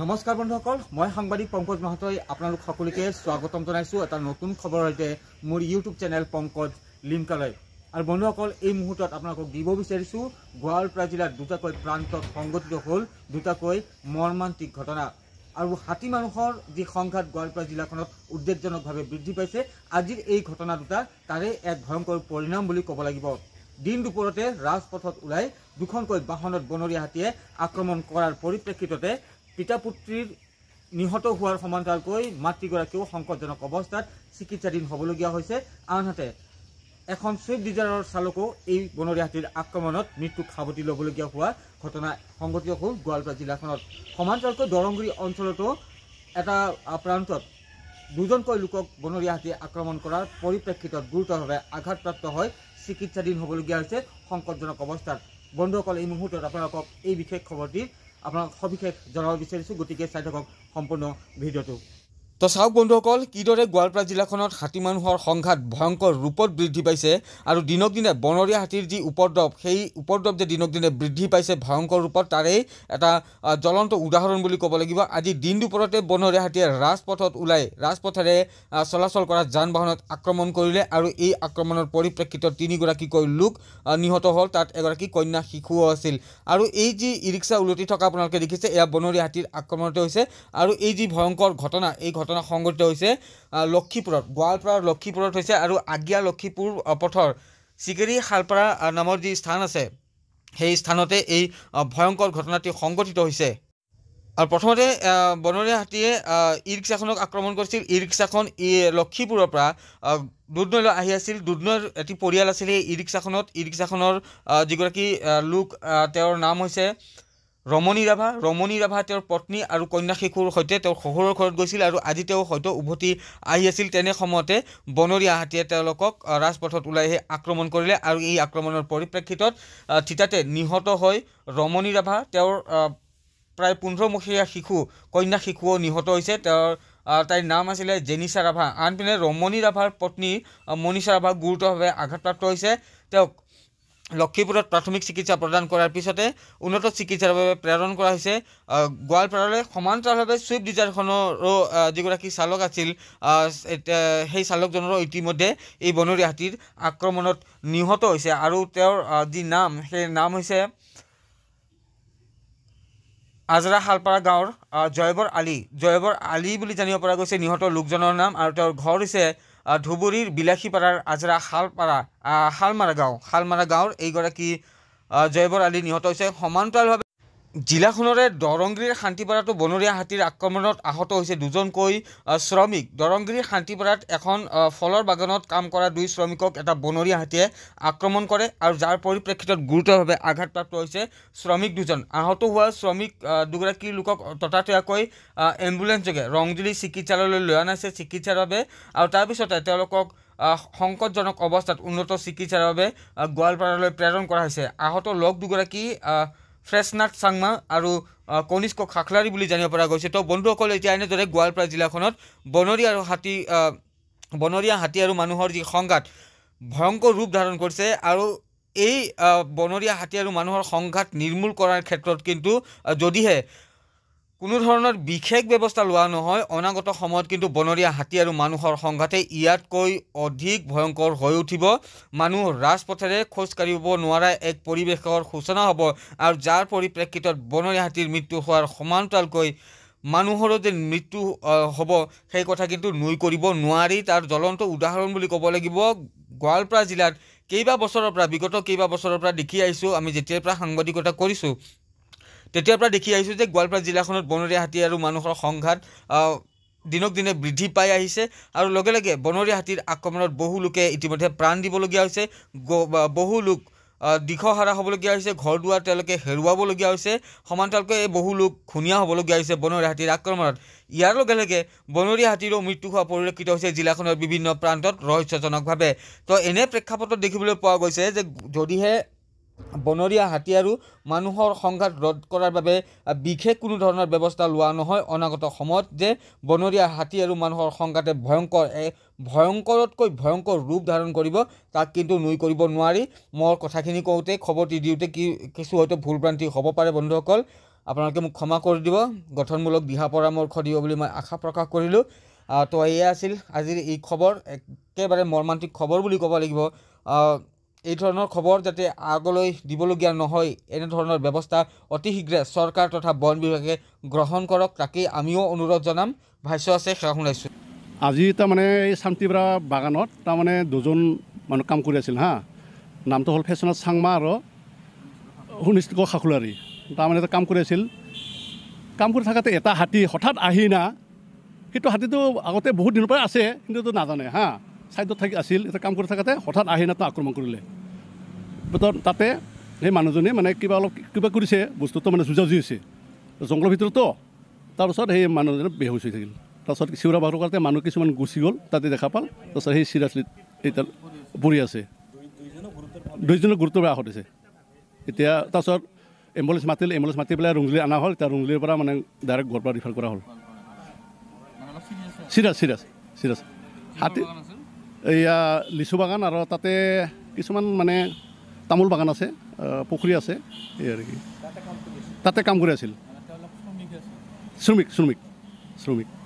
নমস্কাৰ বন্ধুসকল মই সাংবাদিক পংকজ মাহাতৈ আপোনালোক সকলোকে স্বাগতম জনাইছো এটা নতুন খবৰৰ সৈতে মোৰ ইউটিউব চেনেল পংকজ লিমকালৈ আৰু বন্ধুসকল এই মুহূৰ্তত আপোনালোকক দিব বিচাৰিছোঁ গোৱালপাৰা জিলাৰ দুটাকৈ প্ৰান্তত সংঘটিত হ'ল দুটাকৈ মৰ্মান্তিক ঘটনা আৰু হাতী মানুহৰ যি সংঘাত গোৱালপাৰা জিলাখনত উদ্বেগজনকভাৱে বৃদ্ধি পাইছে আজিৰ এই ঘটনা দুটা তাৰে এক ভয়ংকৰ পৰিণাম বুলি ক'ব লাগিব দিন দুপৰতে ৰাজপথত ওলাই দুখনকৈ বাহনত বনৰীয়া হাতীয়ে আক্ৰমণ কৰাৰ পৰিপ্ৰেক্ষিততে পিতা পুত্ৰীৰ নিহত হোৱাৰ সমান্তৰালকৈ মাতৃগৰাকীও সংকটজনক অৱস্থাত চিকিৎসাধীন হ'বলগীয়া হৈছে আনহাতে এখন ছুইফ্ট ডিজায়াৰৰ চালকো এই বনৰীয়া হাতীৰ আক্ৰমণত মৃত্যু খাবতি ল'বলগীয়া হোৱা ঘটনা সংঘটিত হ'ল গোৱালপাৰা জিলাখনত সমান্তৰালকৈ দৰংগুৰি অঞ্চলতো এটা প্ৰান্তত দুজনকৈ লোকক বনৰীয়া হাতী আক্ৰমণ কৰাৰ পৰিপ্ৰেক্ষিতত গুৰুতৰভাৱে আঘাতপ্ৰাপ্ত হৈ চিকিৎসাধীন হ'বলগীয়া হৈছে সংকটজনক অৱস্থাত বন্ধুসকল এই মুহূৰ্তত আপোনালোকক এই বিশেষ খবৰটিৰ আপোনাক সবিশেষ জনাব বিচাৰিছোঁ গতিকে চাই থাকক সম্পূৰ্ণ ভিডিঅ'টো তো চাওক বন্ধুসকল কিদৰে গোৱালপাৰা জিলাখনত হাতী মানুহৰ সংঘাত ভয়ংকৰ ৰূপত বৃদ্ধি পাইছে আৰু দিনক দিনে বনৰীয়া হাতীৰ যি উপদ্ৰৱ সেই উপদ্ৰৱ যে দিনক দিনে বৃদ্ধি পাইছে ভয়ংকৰ ৰূপত তাৰই এটা জ্বলন্ত উদাহৰণ বুলি কব লাগিব আজি দিন দুপৰতে বনৰীয়া হাতীয়ে ৰাজপথত উলাই ৰাজপথেৰে চলাচল কৰা যান বাহনত আক্ৰমণ কৰিলে আৰু এই আক্ৰমণৰ পৰিপ্ৰেক্ষিতত তিনিগৰাকীকৈ লোক নিহত হল তাত এগৰাকী কন্যা শিশুও আছিল আৰু এই যি ই ৰিক্সা উলটি থাকা আপনাদেৰ দেখিছে এয়া বনৰীয়া হাতীৰ আক্ৰমণতে হৈছে আৰু এই যি ভয়ংকৰ ঘটনা এই ঘটনা ঘটনা সংঘটিত হৈছে লক্ষীপুৰত গোৱালপাৰাৰ লক্ষীপুৰত হৈছে আৰু আগিয়া লক্ষীপুৰ পথৰ চিকেৰী শালপাৰা নামৰ যি স্থান আছে সেই স্থানতে এই ভয়ংকৰ ঘটনাটি সংঘটিত হৈছে আৰু প্ৰথমতে বনৰীয়া হাতীয়ে ই ৰিক্সাখনক আক্ৰমণ কৰিছিল ই ৰিক্সাখন ই লক্ষীপুৰৰ পৰা দুধনৈলৈ আহি আছিল দুধনৈৰ এটি পৰিয়াল আছিল এই ই ৰিক্সাখনত ই ৰিক্সাখনৰ যিগৰাকী লোক তেওঁৰ নাম হৈছে ৰমণী ৰাভা ৰমণী ৰাভা তেওঁৰ পত্নী আৰু কন্যা শিশুৰ সৈতে তেওঁৰ শহুৰৰ ঘৰত গৈছিল আৰু আজি তেওঁ হয়তো উভতি আহি আছিল তেনে সময়তে বনৰীয়া হাতীয়ে তেওঁলোকক ৰাজপথত ওলাই আহি আক্ৰমণ কৰিলে আৰু এই আক্ৰমণৰ পৰিপ্ৰেক্ষিতত থিতাতে নিহত হৈ ৰমণী ৰাভা তেওঁৰ প্ৰায় পোন্ধৰমহীয়া শিশু কন্যা শিশুও নিহত হৈছে তেওঁৰ তাইৰ নাম আছিলে জেনিছা ৰাভা আনপিনে ৰমণী ৰাভাৰ পত্নী মনীষা ৰাভা গুৰুতৰভাৱে আঘাতপ্ৰাপ্ত হৈছে তেওঁক লক্ষীপুৰত প্ৰাথমিক চিকিৎসা প্ৰদান কৰাৰ পিছতে উন্নত চিকিৎসাৰ বাবে প্ৰেৰণ কৰা হৈছে গোৱালপাৰালৈ সমান্তৰালভাৱে ছুইফ্ট ডিজায়াৰখনৰো যিগৰাকী চালক আছিল সেই চালকজনৰো ইতিমধ্যে এই বনৰীয়া হাতীৰ আক্ৰমণত নিহত হৈছে আৰু তেওঁৰ যি নাম সেই নাম হৈছে আজৰা শালপাৰা গাঁৱৰ জয়বৰ আলী জয়বৰ আলী বুলি জানিব পৰা গৈছে নিহত লোকজনৰ নাম আৰু তেওঁৰ ঘৰ হৈছে ধুবুরীর বিলাসীপাড়ার আজরা শালপাড়া শালমারা গাঁও শালমারা গাঁওর এইগারী জয়বর আলী নিহত হয়েছে সমান্তরালভাবে জিলাখনৰে দৰংগিৰ শান্তিপাৰাটো বনৰীয়া হাতীৰ আক্ৰমণত আহত হৈছে দুজনকৈ শ্ৰমিক দৰংগিৰ শান্তিপাৰাত এখন ফলৰ বাগানত কাম কৰা দুই শ্ৰমিকক এটা বনৰীয়া হাতীয়ে আক্ৰমণ কৰে আৰু যাৰ পৰিপ্ৰেক্ষিতত গুৰুতৰভাৱে আঘাতপ্ৰাপ্ত হৈছে শ্ৰমিক দুজন আহত হোৱা শ্ৰমিক দুগৰাকীৰ লোকক ততাতৈয়াকৈ এম্বুলেঞ্চ যোগে ৰংজুলি চিকিৎসালয়লৈ লৈ অনা চিকিৎসাৰ বাবে আৰু তাৰপিছতে তেওঁলোকক সংকটজনক অৱস্থাত উন্নত চিকিৎসাৰ বাবে গোৱালপাৰালৈ প্ৰেৰণ কৰা হৈছে আহত লগ দুগৰাকী ফ্ৰেছনাথ চাংমা আৰু কনিষ্ক খাখলাৰী বুলি জানিব পৰা গৈছে তো বন্ধুসকল এতিয়া এনেদৰে গোৱালপাৰা জিলাখনত বনৰীয়া আৰু হাতী বনৰীয়া হাতী আৰু মানুহৰ যি সংঘাত ভয়ংকৰ ৰূপ ধাৰণ কৰিছে আৰু এই বনৰীয়া হাতী আৰু মানুহৰ সংঘাত নিৰ্মূল কৰাৰ ক্ষেত্ৰত কিন্তু যদিহে কোনো ধৰণৰ বিশেষ ব্যৱস্থা লোৱা নহয় অনাগত সময়ত কিন্তু বনৰীয়া হাতী আৰু মানুহৰ সংঘাতে ইয়াতকৈ অধিক ভয়ংকৰ হৈ উঠিব মানুহ ৰাজপথেৰে খোজ কাঢ়িব নোৱাৰা এক পৰিৱেশৰ সূচনা হ'ব আৰু যাৰ পৰিপ্ৰেক্ষিতত বনৰীয়া হাতীৰ মৃত্যু হোৱাৰ সমান্তৰালকৈ মানুহৰো যে মৃত্যু হ'ব সেই কথা কিন্তু নুই কৰিব নোৱাৰি তাৰ জ্বলন্ত উদাহৰণ বুলি ক'ব লাগিব গোৱালপাৰা জিলাত কেইবা বছৰৰ পৰা বিগত কেইবা বছৰৰ পৰা দেখি আহিছোঁ আমি যেতিয়াৰ পৰা সাংবাদিকতা কৰিছোঁ তেতিয়াৰ পৰা দেখি আহিছোঁ যে গোৱালপাৰা জিলাখনত বনৰীয়া হাতী আৰু মানুহৰ সংঘাত দিনক দিনে বৃদ্ধি পাই আহিছে আৰু লগে লগে বনৰীয়া হাতীৰ আক্ৰমণত বহু লোকে ইতিমধ্যে প্ৰাণ দিবলগীয়া হৈছে বহু লোক দিশহাৰা হ'বলগীয়া হৈছে ঘৰ দুৱাৰ তেওঁলোকে হেৰুৱাবলগীয়া হৈছে সমান্তৰালকৈ এই বহু লোক খুনীয়া হ'বলগীয়া হৈছে বনৰীয়া হাতীৰ আক্ৰমণত ইয়াৰ লগে লগে বনৰীয়া হাতীৰো মৃত্যু হোৱা পৰিলক্ষিত হৈছে জিলাখনৰ বিভিন্ন প্ৰান্তত ৰহস্যজনকভাৱে তো এনে প্ৰেক্ষাপটত দেখিবলৈ পোৱা গৈছে যে যদিহে বনৰীয়া হাতী আৰু মানুহৰ সংঘাত ৰোধ কৰাৰ বাবে বিশেষ কোনো ধৰণৰ ব্যৱস্থা লোৱা নহয় অনাগত সময়ত যে বনৰীয়া হাতী আৰু মানুহৰ সংঘাতে ভয়ংকৰ এক ভয়ংকৰতকৈ ভয়ংকৰ ৰূপ ধাৰণ কৰিব তাক কিন্তু নুই কৰিব নোৱাৰি মোৰ কথাখিনি কওঁতে খবৰটি দিওঁতে কি কিছু হয়তো ভুল ভ্ৰান্তি হ'ব পাৰে বন্ধুসকল আপোনালোকে মোক ক্ষমা কৰি দিব গঠনমূলক দিহা পৰামৰ্শ দিব বুলি মই আশা প্ৰকাশ কৰিলোঁ তো এয়া আছিল আজিৰ এই খবৰ একেবাৰে মৰ্মান্তিক খবৰ বুলি ক'ব লাগিব এই ধৰণৰ খবৰ যাতে আগলৈ দিবলগীয়া নহয় এনেধৰণৰ ব্যৱস্থা অতি শীঘ্ৰে চৰকাৰ তথা বন বিভাগে গ্ৰহণ কৰক তাকেই আমিও অনুৰোধ জনাম ভাষ্য আছে সেৱা শুনাইছোঁ আজি তাৰমানে এই শান্তিপৰা বাগানত তাৰমানে দুজন মানুহ কাম কৰি আছিল হা নামটো হ'ল ফেশ্বনত চাংমা আৰু সুনিশ্চিত শাখুলাৰী তাৰমানে এটা কাম কৰি আছিল কাম কৰি থাকোঁতে এটা হাতী হঠাৎ আহি না সেইটো হাতীটো আগতে বহুত দিনৰ পৰা আছে কিন্তুতো নাজানে হা ছাইডত থাকি আছিল এটা কাম কৰি থাকোঁতে হঠাৎ আহি এটা আক্ৰমণ কৰিলে তাতে সেই মানুহজনে মানে কিবা অলপ কিবা কৰিছে বস্তুটো মানে যুঁজা যুঁজাযুজি হৈছে জংঘলৰ ভিতৰতো তাৰপিছত সেই মানুহজনে বেহুচ হৈ থাকিল তাৰপিছত চিউৰা বাহৰ কৰোঁতে মানুহ কিছুমান গুচি গ'ল তাতে দেখা পাল তাৰপিছত সেই চিৰাচলিত এইডাল পৰি আছে দুইজনে গুৰুত্বৰ আহত হৈছে এতিয়া তাৰপিছত এম্বুলেঞ্চ মাতিল এম্বুলেঞ্চ মাতি পেলাই ৰুংলি অনা হ'ল এতিয়া ৰুংলিৰ পৰা মানে ডাইৰেক্ট ঘৰৰ পৰা ৰিফাৰ কৰা হ'ল চিৰাজ চিৰাজ চিৰাজ হাতী এয়া লিচু বাগান আৰু তাতে কিছুমান মানে তামোল বাগান আছে পুখুৰী আছে এই আৰু কি তাতে কাম কৰি আছিল শ্ৰমিক শ্ৰমিক শ্ৰমিক